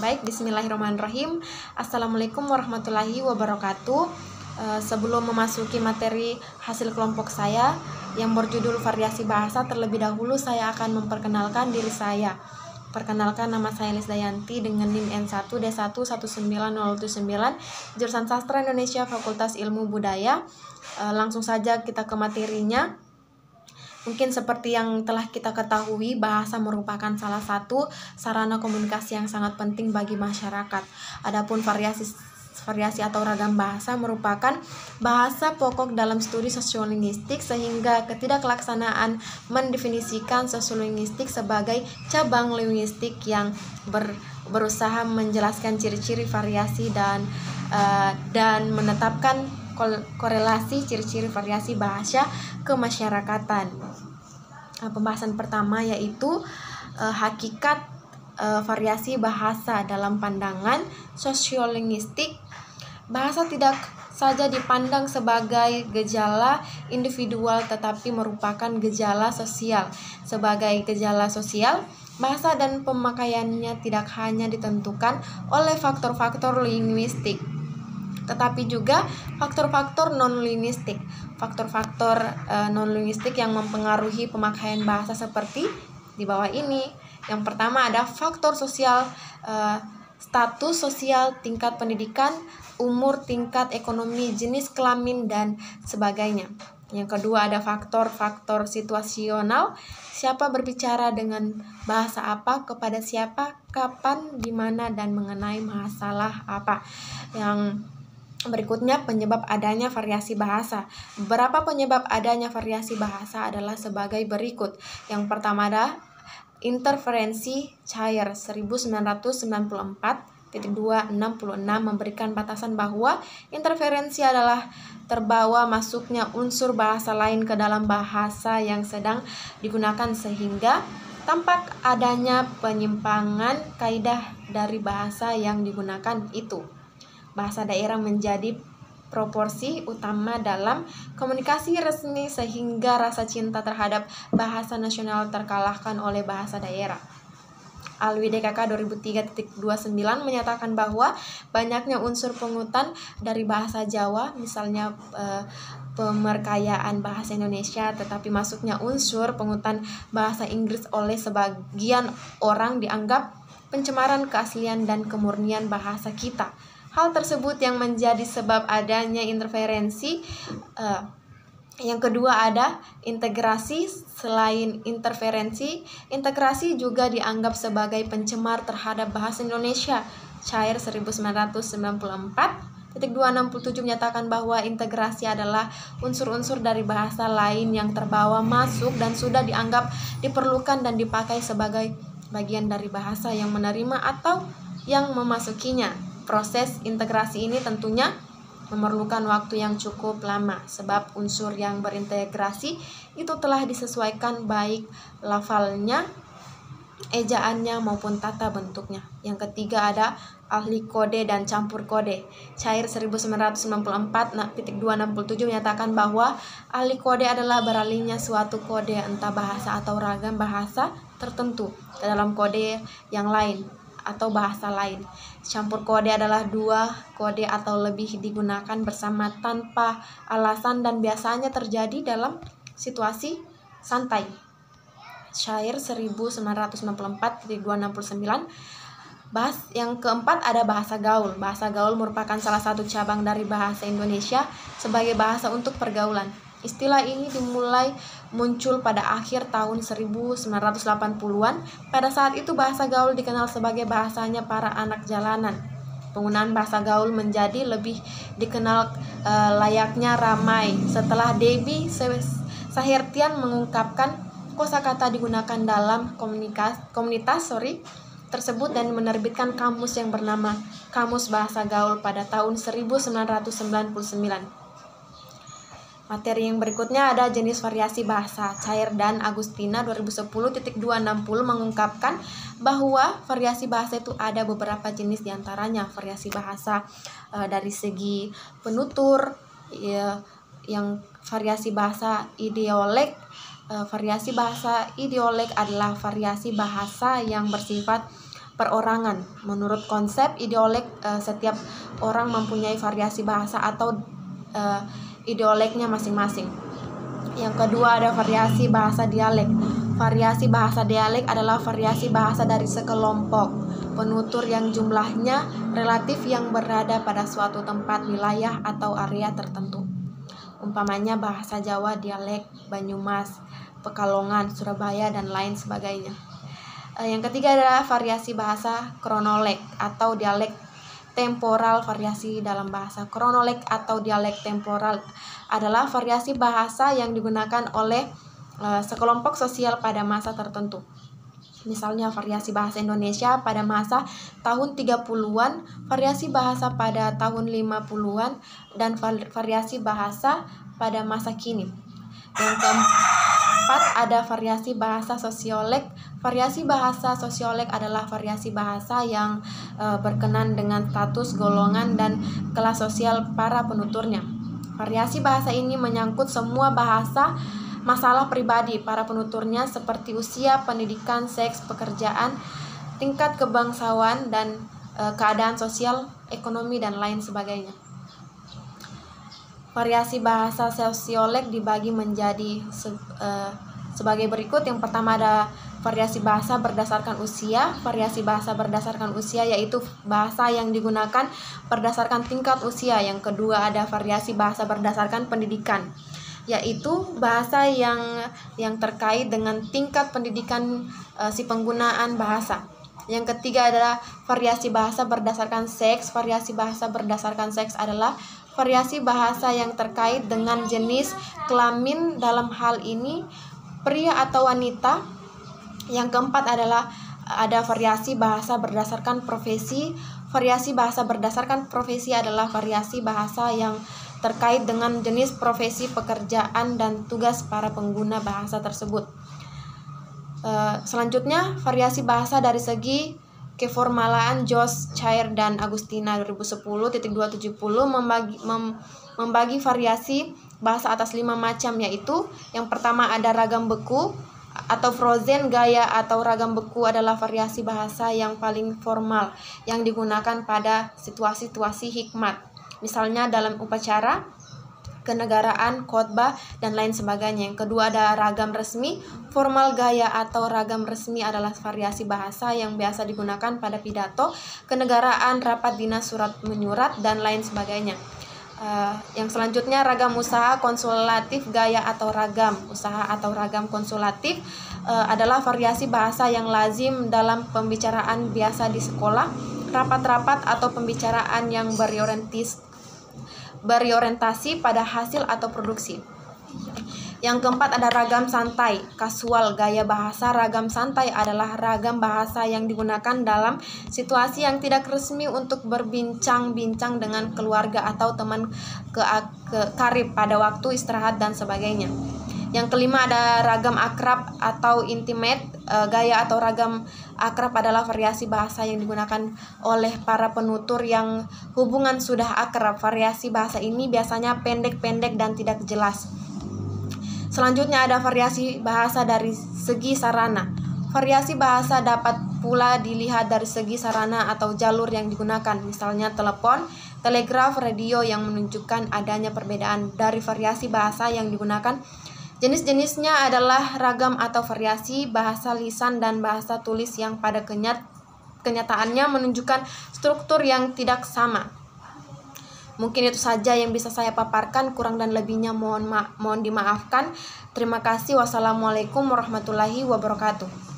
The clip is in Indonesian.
Baik, bismillahirrahmanirrahim. Assalamualaikum warahmatullahi wabarakatuh. Eh, sebelum memasuki materi hasil kelompok saya yang berjudul variasi bahasa, terlebih dahulu saya akan memperkenalkan diri saya. Perkenalkan nama saya Lis Dayanti dengan NIM N1 D1 19079 jurusan Sastra Indonesia Fakultas Ilmu Budaya. Eh, langsung saja kita ke materinya. Mungkin seperti yang telah kita ketahui, bahasa merupakan salah satu sarana komunikasi yang sangat penting bagi masyarakat. Adapun variasi variasi atau ragam bahasa merupakan bahasa pokok dalam studi sosiolinguistik sehingga ketidaklaksanaan mendefinisikan sosiolinguistik sebagai cabang linguistik yang ber, berusaha menjelaskan ciri-ciri variasi dan uh, dan menetapkan korelasi ciri-ciri variasi bahasa kemasyarakatan. Eh, pembahasan pertama yaitu eh, hakikat eh, variasi bahasa dalam pandangan sosiolinguistik. Bahasa tidak saja dipandang sebagai gejala individual tetapi merupakan gejala sosial. Sebagai gejala sosial, bahasa dan pemakaiannya tidak hanya ditentukan oleh faktor-faktor linguistik tetapi juga faktor-faktor non-linguistik, faktor-faktor uh, non-linguistik yang mempengaruhi pemakaian bahasa seperti di bawah ini. Yang pertama ada faktor sosial uh, status sosial, tingkat pendidikan, umur, tingkat ekonomi, jenis kelamin dan sebagainya. Yang kedua ada faktor-faktor situasional, siapa berbicara dengan bahasa apa, kepada siapa, kapan, di mana dan mengenai masalah apa. Yang Berikutnya, penyebab adanya variasi bahasa. Berapa penyebab adanya variasi bahasa adalah sebagai berikut. Yang pertama ada interferensi cair 1994 memberikan batasan bahwa interferensi adalah terbawa masuknya unsur bahasa lain ke dalam bahasa yang sedang digunakan sehingga tampak adanya penyimpangan kaidah dari bahasa yang digunakan itu bahasa daerah menjadi proporsi utama dalam komunikasi resmi sehingga rasa cinta terhadap bahasa nasional terkalahkan oleh bahasa daerah. Alwi DKK 2003.29 menyatakan bahwa banyaknya unsur pungutan dari bahasa Jawa, misalnya e, pemerkayaan bahasa Indonesia, tetapi masuknya unsur pungutan bahasa Inggris oleh sebagian orang dianggap pencemaran keaslian dan kemurnian bahasa kita hal tersebut yang menjadi sebab adanya interferensi. Uh, yang kedua ada integrasi. Selain interferensi, integrasi juga dianggap sebagai pencemar terhadap bahasa Indonesia. Cair 1994 Titik 267 menyatakan bahwa integrasi adalah unsur-unsur dari bahasa lain yang terbawa masuk dan sudah dianggap diperlukan dan dipakai sebagai bagian dari bahasa yang menerima atau yang memasukinya. Proses integrasi ini tentunya memerlukan waktu yang cukup lama sebab unsur yang berintegrasi itu telah disesuaikan baik lafalnya, ejaannya maupun tata bentuknya. Yang ketiga ada ahli kode dan campur kode. Cair 1994 titik menyatakan bahwa ahli kode adalah beralihnya suatu kode entah bahasa atau ragam bahasa tertentu dalam kode yang lain atau bahasa lain. Campur kode adalah dua kode atau lebih digunakan bersama tanpa alasan dan biasanya terjadi dalam situasi santai. Syair 1964 269 Bahas yang keempat ada bahasa gaul. Bahasa gaul merupakan salah satu cabang dari bahasa Indonesia sebagai bahasa untuk pergaulan. Istilah ini dimulai muncul pada akhir tahun 1980-an. Pada saat itu bahasa gaul dikenal sebagai bahasanya para anak jalanan. Penggunaan bahasa gaul menjadi lebih dikenal e, layaknya ramai setelah Debbie Sahirtian mengungkapkan kosakata digunakan dalam komunitas komunitas sorry tersebut dan menerbitkan kamus yang bernama Kamus Bahasa Gaul pada tahun 1999. Materi yang berikutnya ada jenis variasi bahasa. Cair dan Agustina 2010.260 mengungkapkan bahwa variasi bahasa itu ada beberapa jenis diantaranya variasi bahasa e, dari segi penutur, e, yang variasi bahasa ideolek. E, variasi bahasa ideolek adalah variasi bahasa yang bersifat perorangan. Menurut konsep ideolek, e, setiap orang mempunyai variasi bahasa atau e, idioleknya masing-masing. Yang kedua ada variasi bahasa dialek. Variasi bahasa dialek adalah variasi bahasa dari sekelompok penutur yang jumlahnya relatif yang berada pada suatu tempat wilayah atau area tertentu. Umpamanya bahasa Jawa dialek Banyumas, Pekalongan, Surabaya dan lain sebagainya. Eh, yang ketiga adalah variasi bahasa kronolek atau dialek temporal variasi dalam bahasa kronolek atau dialek temporal adalah variasi bahasa yang digunakan oleh e, sekelompok sosial pada masa tertentu. Misalnya variasi bahasa Indonesia pada masa tahun 30-an, variasi bahasa pada tahun 50-an, dan variasi bahasa pada masa kini. Yang keempat, keempat ada variasi bahasa sosiolek. Variasi bahasa sosiolek adalah variasi bahasa yang e, berkenan dengan status, golongan, dan kelas sosial para penuturnya. Variasi bahasa ini menyangkut semua bahasa masalah pribadi para penuturnya seperti usia, pendidikan, seks, pekerjaan, tingkat kebangsawan, dan e, keadaan sosial, ekonomi, dan lain sebagainya. Variasi bahasa sosiolek dibagi menjadi se, e, sebagai berikut. Yang pertama ada variasi bahasa berdasarkan usia. Variasi bahasa berdasarkan usia yaitu bahasa yang digunakan berdasarkan tingkat usia. Yang kedua ada variasi bahasa berdasarkan pendidikan yaitu bahasa yang yang terkait dengan tingkat pendidikan e, si penggunaan bahasa. Yang ketiga adalah variasi bahasa berdasarkan seks. Variasi bahasa berdasarkan seks adalah variasi bahasa yang terkait dengan jenis kelamin dalam hal ini pria atau wanita. Yang keempat adalah ada variasi bahasa berdasarkan profesi. Variasi bahasa berdasarkan profesi adalah variasi bahasa yang terkait dengan jenis profesi pekerjaan dan tugas para pengguna bahasa tersebut. Eh, selanjutnya, variasi bahasa dari segi keformalaan Jos Chair dan Agustina 2010.270 membagi mem, membagi variasi bahasa atas lima macam yaitu yang pertama ada ragam beku atau frozen gaya atau ragam beku adalah variasi bahasa yang paling formal yang digunakan pada situasi-situasi hikmat. Misalnya dalam upacara kenegaraan, khotbah, dan lain sebagainya. Yang kedua ada ragam resmi. Formal gaya atau ragam resmi adalah variasi bahasa yang biasa digunakan pada pidato, kenegaraan, rapat dinas, surat menyurat, dan lain sebagainya. Uh, yang selanjutnya ragam usaha konsulatif gaya atau ragam usaha atau ragam konsulatif uh, adalah variasi bahasa yang lazim dalam pembicaraan biasa di sekolah rapat-rapat atau pembicaraan yang berorientis berorientasi pada hasil atau produksi. Yang keempat ada ragam santai, kasual gaya bahasa ragam santai adalah ragam bahasa yang digunakan dalam situasi yang tidak resmi untuk berbincang-bincang dengan keluarga atau teman ke, ke karib pada waktu istirahat dan sebagainya. Yang kelima ada ragam akrab atau intimate. uh, gaya atau ragam akrab adalah variasi bahasa yang digunakan oleh para penutur yang hubungan sudah akrab. Variasi bahasa ini biasanya pendek-pendek dan tidak jelas. Selanjutnya ada variasi bahasa dari segi sarana. Variasi bahasa dapat pula dilihat dari segi sarana atau jalur yang digunakan, misalnya telepon, telegraf, radio yang menunjukkan adanya perbedaan dari variasi bahasa yang digunakan Jenis-jenisnya adalah ragam atau variasi bahasa lisan dan bahasa tulis yang pada kenyat kenyataannya menunjukkan struktur yang tidak sama. Mungkin itu saja yang bisa saya paparkan, kurang dan lebihnya mohon ma mohon dimaafkan. Terima kasih. Wassalamualaikum warahmatullahi wabarakatuh.